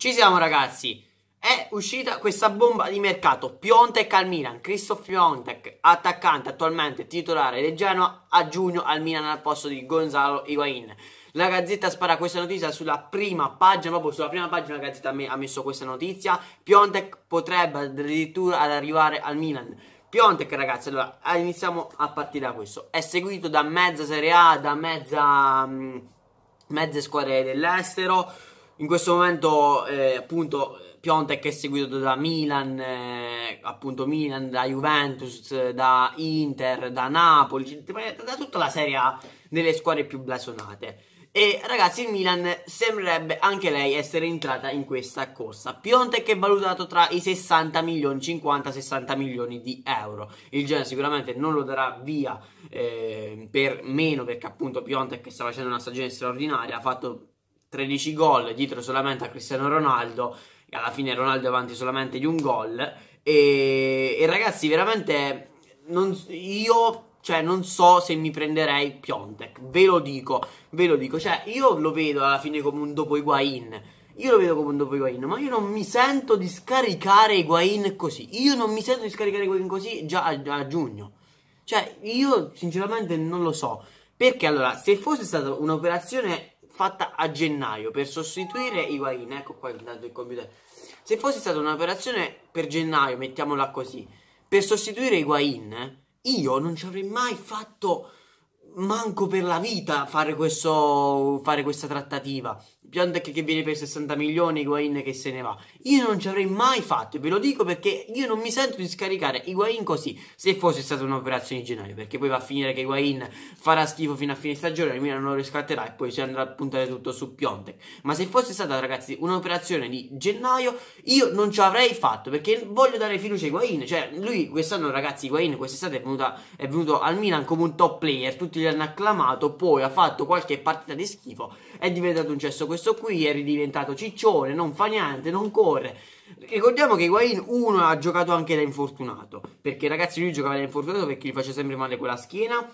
Ci siamo ragazzi, è uscita questa bomba di mercato, Piontek al Milan, Christoph Piontek, attaccante attualmente titolare del Genoa, a giugno al Milan al posto di Gonzalo Higuain. La Gazzetta spara questa notizia sulla prima pagina, proprio sulla prima pagina la Gazzetta ha messo questa notizia, Piontek potrebbe addirittura ad arrivare al Milan. Piontek ragazzi, allora iniziamo a partire da questo, è seguito da mezza Serie A, da mezza, mh, mm, mezze squadre dell'estero, in questo momento eh, appunto Piontek è seguito da Milan, eh, appunto Milan, da Juventus, da Inter, da Napoli, cioè, eh, da tutta la serie A delle squadre più blasonate. E ragazzi, il Milan sembrerebbe anche lei essere entrata in questa corsa. Piontek è valutato tra i 60 milioni, 50-60 milioni di euro. Il Genoa sicuramente non lo darà via eh, per meno perché appunto Piontek sta facendo una stagione straordinaria, ha fatto 13 gol, dietro solamente a Cristiano Ronaldo, e alla fine Ronaldo è avanti solamente di un gol. E, e ragazzi, veramente, non, io cioè, non so se mi prenderei Piontek, ve lo dico, ve lo dico. Cioè, io lo vedo alla fine come un dopo Higuain. Io lo vedo come un dopo Higuain, ma io non mi sento di scaricare Higuain così. Io non mi sento di scaricare Higuain così già a, a giugno. Cioè, io sinceramente non lo so. Perché allora, se fosse stata un'operazione fatta a gennaio per sostituire Higuain, ecco qua il dato del computer. Se fosse stata un'operazione per gennaio, mettiamola così, per sostituire Higuain, io non ci avrei mai fatto manco per la vita fare, questo, fare questa trattativa. Piontek che viene per 60 milioni, Higuain che se ne va. Io non ci avrei mai fatto, ve lo dico perché io non mi sento di scaricare Higuain così, se fosse stata un'operazione di gennaio, perché poi va a finire che Higuain farà schifo fino a fine stagione, il Milan non lo riscatterà e poi si andrà a puntare tutto su Piontek. Ma se fosse stata, ragazzi, un'operazione di gennaio, io non ci avrei fatto, perché voglio dare fiducia a Higuain. Cioè, lui quest'anno, ragazzi, Higuain quest'estate è, venuta, è venuto al Milan come un top player, tutti tutti hanno acclamato, poi ha fatto qualche partita di schifo, è diventato un cesso questo qui, è ridiventato ciccione, non fa niente, non corre. Ricordiamo che Higuain uno ha giocato anche da infortunato, perché ragazzi lui giocava da infortunato perché gli faceva sempre male quella schiena,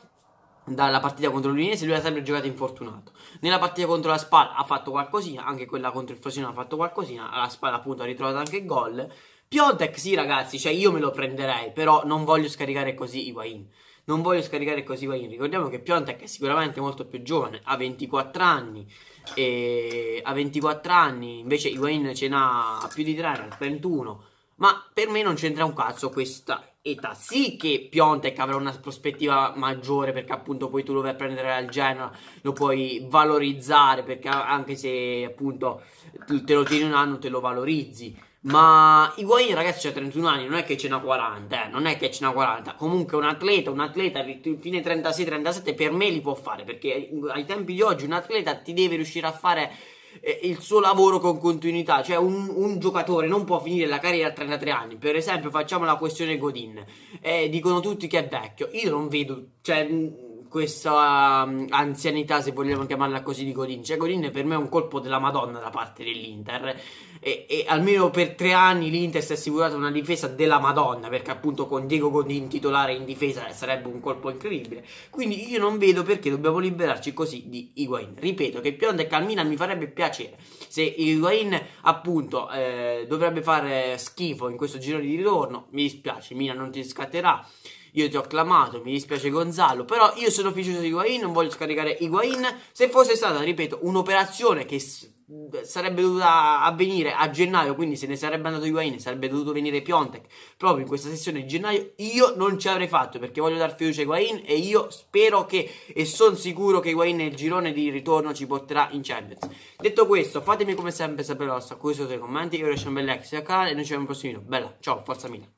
dalla partita contro l'Udinese lui ha sempre giocato infortunato nella partita contro la Spal ha fatto qualcosina anche quella contro il Frosinone ha fatto qualcosina la Spal appunto ha ritrovato anche il gol Piontek sì ragazzi cioè io me lo prenderei però non voglio scaricare così Higuain non voglio scaricare così Higuain. Ricordiamo che Piontek è sicuramente molto più giovane, ha 24 anni, e ha 24 anni, invece Higuain ce n'ha più di 3 anni, 31. Ma per me non c'entra un cazzo questa età sì che Piontek avrà una prospettiva maggiore perché appunto poi tu lo vai a prendere al Genoa, lo puoi valorizzare perché anche se appunto te lo tieni un anno te lo valorizzi. Ma Higuain ragazzi c'ha 31 anni, non è che ce n'ha 40, eh, non è che ce n'ha 40. Comunque un atleta, un atleta fine 36-37 per me li può fare perché eh, ai tempi di oggi un atleta ti deve riuscire a fare il suo lavoro con continuità. Cioè, un, un, giocatore non può finire la carriera a 33 anni. Per esempio, facciamo la questione Godin. Eh, dicono tutti che è vecchio. Io non vedo, cioè, questa mm, anzianità, se vogliamo chiamarla così, di Gorin. Cioè, Gorin per me è un colpo della Madonna da parte dell'Inter. E, e, almeno per tre anni l'Inter si è assicurata una difesa della Madonna, perché appunto con Diego Godin titolare in difesa eh, sarebbe un colpo incredibile. Quindi io non vedo perché dobbiamo liberarci così di Higuain. Ripeto che Pionda e Calmina mi farebbe piacere se Higuain appunto eh, dovrebbe fare schifo in questo giro di ritorno. Mi dispiace, Mina non ti scatterà. Io ti ho acclamato, mi dispiace Gonzalo, però io sono fiducioso di Higuain, non voglio scaricare Higuain. Se fosse stata, ripeto, un'operazione che sarebbe dovuta avvenire a gennaio, quindi se ne sarebbe andato Higuain, sarebbe dovuto venire Piontek proprio in questa sessione di gennaio, io non ci avrei fatto perché voglio dar fiducia a Higuain e io spero che e sono sicuro che Higuain nel girone di ritorno ci porterà in Champions. Detto questo, fatemi come sempre sapere la vostra cosa sotto i commenti, io sono Bellex, e noi ci vediamo al prossimo video. Bella, ciao, forza Milan.